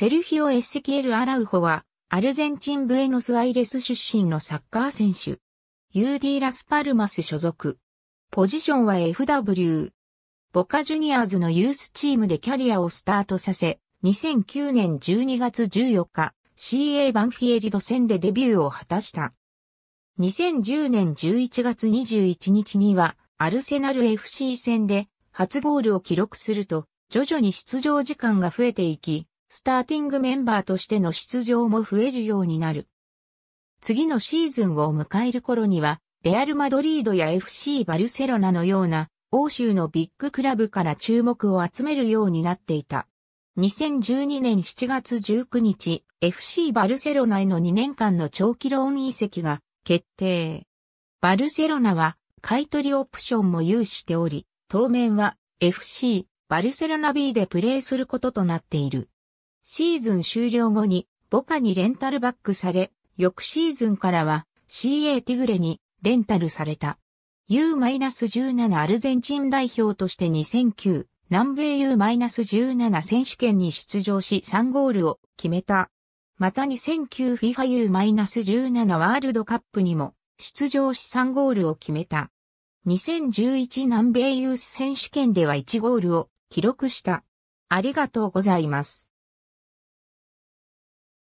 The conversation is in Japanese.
セルヒオ・エッセキエル・アラウホは、アルゼンチン・ブエノス・アイレス出身のサッカー選手。UD ラスパルマス所属。ポジションは FW。ボカジュニアーズのユースチームでキャリアをスタートさせ、2009年12月14日、CA バンフィエリド戦でデビューを果たした。2010年11月21日には、アルセナル FC 戦で初ゴールを記録すると、徐々に出場時間が増えていき、スターティングメンバーとしての出場も増えるようになる。次のシーズンを迎える頃には、レアル・マドリードや FC バルセロナのような欧州のビッグクラブから注目を集めるようになっていた。2012年7月19日、FC バルセロナへの2年間の長期ローン移籍が決定。バルセロナは買取オプションも有しており、当面は FC バルセロナ B でプレーすることとなっている。シーズン終了後にボカにレンタルバックされ、翌シーズンからは CA ティグレにレンタルされた。U-17 アルゼンチン代表として2009南米 U-17 選手権に出場し3ゴールを決めた。また 2009FIFAU-17 ワールドカップにも出場し3ゴールを決めた。2011南米ユース選手権では1ゴールを記録した。ありがとうございます。